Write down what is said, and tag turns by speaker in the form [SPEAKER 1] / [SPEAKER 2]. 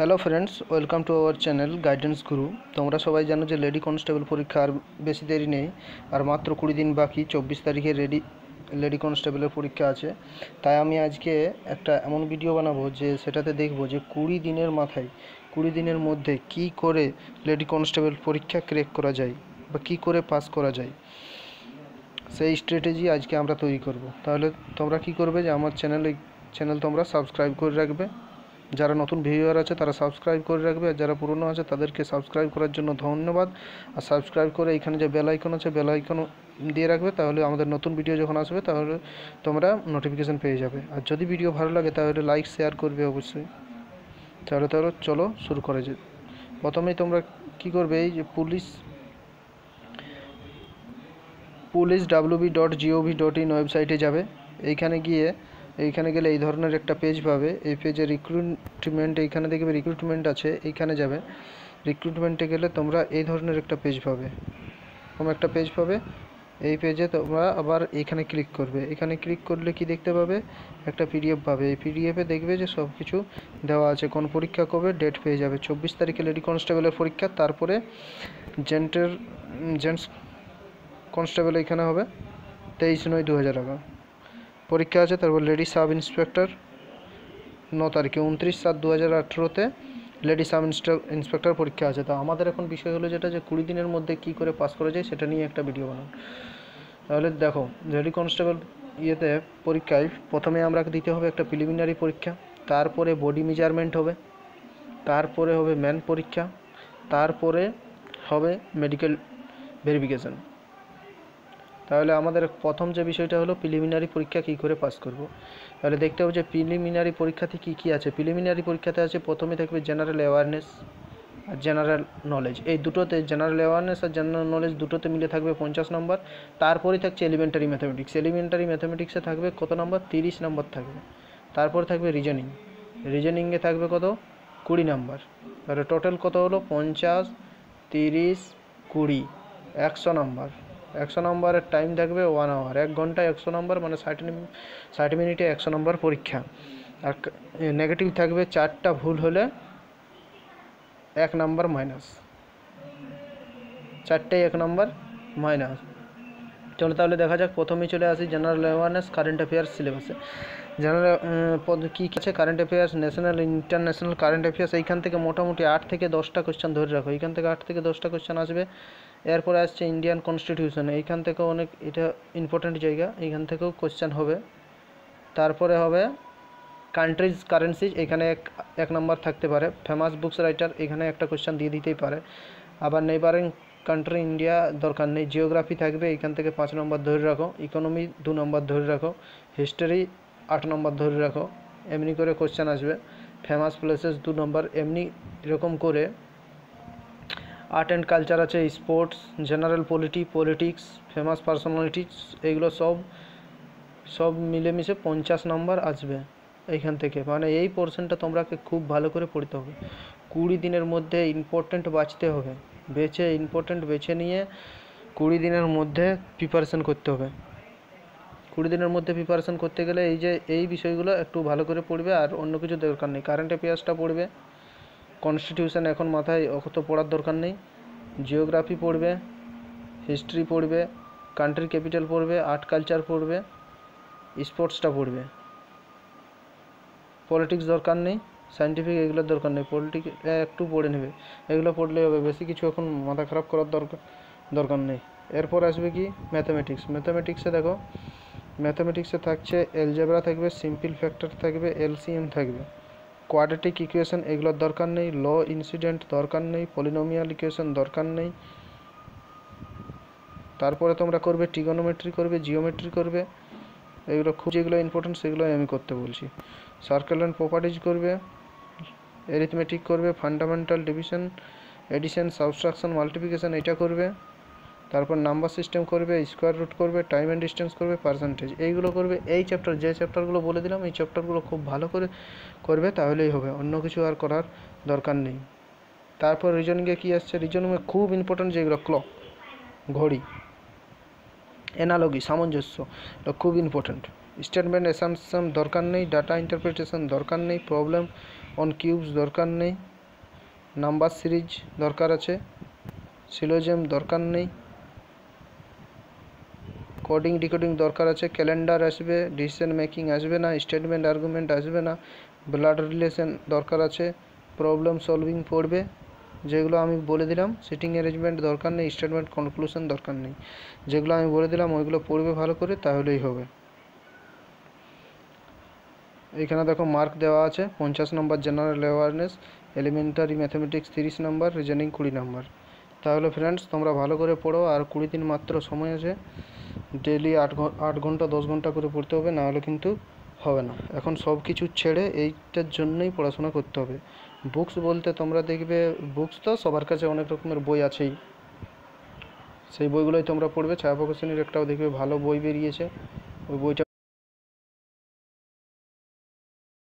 [SPEAKER 1] Hello friends welcome to our channel guidance guru তোমরা সবাই জানো যে লেডি কনস্টেবল পরীক্ষা আর বেশি দেরি নেই আর মাত্র কুড়ি দিন বাকি চব্বিশ তারিখে রেডি লেডি কনস্টেবলের পরীক্ষা আছে তাই আমি আজকে একটা এমন ভিডিও বানাবো যে সেটাতে দেখব যে কুড়ি দিনের মাথায় কুড়ি দিনের মধ্যে কি করে লেডি কনস্টেবল পরীক্ষা ক্রেক করা যায় বা কি করে পাস করা যায় সেই স্ট্র্যাটেজি আজকে আমরা তৈরি করব তাহলে তোমরা কি করবে যে আমার চ্যানেলে চ্যানেল তোমরা সাবস্ক্রাইব করে রাখবে যারা নতুন ভিউয়ার আছে তারা সাবস্ক্রাইব করে রাখবে আর যারা পুরনো আছে তাদেরকে সাবস্ক্রাইব করার জন্য ধন্যবাদ আর সাবস্ক্রাইব করে এখানে যে বেলাইকন আছে বেলাইকন দিয়ে রাখবে তাহলে আমাদের নতুন ভিডিও যখন আসবে তাহলে তোমরা নোটিফিকেশান পেয়ে যাবে আর যদি ভিডিও ভালো লাগে তাহলে লাইক শেয়ার করবে অবশ্যই তাহলে তাহলে চলো শুরু করে যে প্রথমেই তোমরা কি করবে এই যে police police WB dot GOV dot in ওয়েবসাইটে যাবে এইখানে গিয়ে এইখানে গেলে এই ধরনের একটা পেজ পাবে এই পেজে রিক্রুটমেন্ট এইখানে দেখবে রিক্রুটমেন্ট আছে এইখানে যাবে রিক্রুটমেন্টে গেলে তোমরা এই ধরনের একটা পেজ পাবে কোনো একটা পেজ পাবে এই পেজে তোমরা আবার এখানে ক্লিক করবে এখানে ক্লিক করলে কি দেখতে পাবে একটা পিডিএফ পাবে এই পিডিএফে দেখবে যে সব কিছু দেওয়া আছে কোন পরীক্ষা কবে ডেট পেয়ে যাবে চব্বিশ তারিখে লেডি কনস্টেবলের পরীক্ষা তারপরে জেন্টের জেন্টস কনস্টেবল এখানে হবে তেইশ নয় দু হাজার পরীক্ষা আছে তারপর লেডি সাব ইন্সপেক্টর ন তারিখে উনত্রিশ সাত দু হাজার আঠেরোতে লেডি সাব ইন্সপেক্টর পরীক্ষা আছে তো আমাদের এখন বিষয় হলো যেটা যে কুড়ি দিনের মধ্যে কি করে পাস করা যায় সেটা নিয়ে একটা ভিডিও বানান তাহলে দেখো লেডি কনস্টেবল ইয়েতে পরীক্ষায় প্রথমে আমরা দিতে হবে একটা প্রিলিমিনারি পরীক্ষা তারপরে বডি মেজারমেন্ট হবে তারপরে হবে ম্যান পরীক্ষা তারপরে হবে মেডিকেল ভেরিফিকেশান তাহলে আমাদের প্রথম যে বিষয়টা হলো প্রিলিমিনারি পরীক্ষা কী করে পাস করব। তাহলে দেখতে হবে যে প্রিলিমিনারি পরীক্ষাতে কী কী আছে প্রিলিমিনারি পরীক্ষাতে আছে প্রথমে থাকবে জেনারেল অ্যাওয়ারনেস আর জেনারেল নলেজ এই দুটোতে জেনারেল অ্যাওয়ারনেস আর জেনারেল নলেজ দুটোতে মিলে থাকবে পঞ্চাশ নম্বর তারপরেই থাকছে এলিমেন্টারি ম্যাথামেটিক্স এলিমেন্টারি ম্যাথামেটিক্সে থাকবে কত নম্বর তিরিশ নম্বর থাকবে তারপর থাকবে রিজনিং রিজনিংয়ে থাকবে কত কুড়ি নম্বর তাহলে টোটাল কত হলো পঞ্চাশ তিরিশ কুড়ি একশো নম্বর একশো নম্বরের টাইম থাকবে ওয়ান আওয়ার এক ঘন্টায় একশো নম্বর মানে ষাট ষাট মিনিটে একশো নম্বর পরীক্ষা আর নেগেটিভ থাকবে চারটা ভুল হলে এক নম্বর মাইনাস চারটে এক নম্বর মাইনাস চলো তাহলে দেখা যাক প্রথমেই চলে আসি জেনারেল অ্যাওয়ারনেস কারেন্ট অ্যাফেয়ার্স সিলেবাসে জেনারেল কী আছে current affairs national international current affairs এইখান থেকে মোটামুটি আট থেকে দশটা কোয়েশ্চেন ধরে রাখো এইখান থেকে আট থেকে দশটা কোয়েশ্চেন আসবে এরপরে আসছে ইন্ডিয়ান কনস্টিটিউশন এইখান থেকেও অনেক এটা ইম্পর্ট্যান্ট জায়গা এইখান থেকেও কোশ্চেন হবে তারপরে হবে কান্ট্রিজ কারেন্সিজ এখানে এক এক নম্বর থাকতে পারে ফেমাস বুকস রাইটার এখানে একটা কোশ্চেন দিয়ে দিতেই পারে আবার নেইবারিং কান্ট্রি ইন্ডিয়া দরকার নেই জিওগ্রাফি থাকবে এখান থেকে পাঁচ নম্বর ধরে রাখো ইকোনমি দু নম্বর ধরে রাখো হিস্টোরি আট নম্বর ধরে রাখো এমনি করে কোশ্চেন আসবে ফেমাস প্লেসেস দু নম্বর এমনি এরকম করে আর্ট অ্যান্ড কালচার আছে sports general polity politics famous personalities এইগুলো সব সব মিলেমিশে পঞ্চাশ নাম্বার আসবে এইখান থেকে মানে এই পোর্শনটা তোমরাকে খুব ভালো করে পড়তে হবে কুড়ি দিনের মধ্যে ইম্পর্টেন্ট বাঁচতে হবে বেছে ইম্পর্টেন্ট বেছে নিয়ে কুড়ি দিনের মধ্যে প্রিপারেশন করতে হবে কুড়ি দিনের মধ্যে প্রিপারেশন করতে গেলে এই যে এই বিষয়গুলো একটু ভালো করে পড়বে আর অন্য কিছু দরকার নেই কারেন্ট অ্যাফেয়ার্সটা পড়বে কনস্টিটিউশন এখন মাথায় অত পড়ার দরকার নেই জিওগ্রাফি পড়বে হিস্ট্রি পড়বে কান্ট্রি ক্যাপিটাল পড়বে আর্ট কালচার পড়বে স্পোর্টসটা পড়বে পলিটিক্স দরকার নেই সায়েন্টিফিক এগুলোর দরকার নেই পলিটিক্স একটু পড়ে নেবে এগুলো পড়লেই হবে বেশি কিছু এখন মাথা খারাপ করার দরকার দরকার নেই এরপর আসবে কি ম্যাথামেটিক্স ম্যাথামেটিক্সে দেখো ম্যাথামেটিক্সে থাকছে এলজেব্রা থাকবে সিম্পল ফ্যাক্টর থাকবে এলসিএম থাকবে কোয়াড্রেটিক ইকুয়েশন এগুলোর দরকার নেই ল ইনসিডেন্ট দরকার নেই পলিনোমিয়াল ইকুয়েশন দরকার নেই তারপরে তোমরা করবে টিগনোমেট্রি করবে জিওমেট্রি করবে এগুলো খুব যেগুলো ইম্পর্টেন্ট সেগুলো আমি করতে বলছি সার্কেল অ্যান্ড প্রপার্টিজ করবে অ্যারিথমেটিক করবে fundamental division addition subtraction multiplication এটা করবে তারপর নাম্বার সিস্টেম করবে স্কোয়ার রুট করবে টাইম অ্যান্ড ডিস্টেন্স করবে পার্সেন্টেজ এইগুলো করবে এই চ্যাপ্টার যে চ্যাপ্টারগুলো বলে দিলাম এই চ্যাপ্টারগুলো খুব ভালো করে করবে তাহলেই হবে অন্য কিছু আর করার দরকার নেই তারপর রিজনিংয়ে কী আসছে রিজনমে খুব ইম্পর্ট্যান্ট যেগুলো ক্লক ঘড়ি অ্যানালগি সামঞ্জস্য এটা খুব ইম্পর্ট্যান্ট স্টেটমেন্ট অ্যাসামশন দরকার নেই ডাটা ইন্টারপ্রিটেশন দরকার নেই প্রবলেম অন কিউবস দরকার নেই নাম্বার সিরিজ দরকার আছে সিলোজেম দরকার নেই কোডিং ডিকোডিং দরকার আছে ক্যালেন্ডার আসবে ডিসিশন মেকিং আসবে না স্টেটমেন্ট আর্গুমেন্ট আসবে না ব্লাড রিলেশন দরকার আছে প্রবলেম সলভিং পড়বে যেগুলো আমি বলে দিলাম সিটিং অ্যারেঞ্জমেন্ট দরকার নেই স্টেটমেন্ট কনক্লুশন দরকার নেই যেগুলো আমি বলে দিলাম ওইগুলো পড়বে ভালো করে তাহলেই হবে এখানে দেখো মার্ক দেওয়া আছে পঞ্চাশ number general awareness elementary mathematics তিরিশ নম্বর রিজেনিং কুড়ি নম্বর তাহলে ফ্রেন্ডস তোমরা ভালো করে পড়ো আর কুড়ি দিন মাত্র সময় আছে ডেলি আট আট ঘন্টা দশ ঘন্টা করে পড়তে হবে নাহলে কিন্তু হবে না এখন সব কিছু ছেড়ে এইটার জন্যই পড়াশোনা করতে হবে বুকস বলতে তোমরা দেখবে বুকস তো সবার কাছে অনেক রকমের বই আছেই সেই বইগুলোই তোমরা পড়বে ছায়া প্রকাশনীর একটাও দেখবে ভালো বই বেরিয়েছে ওই বইটা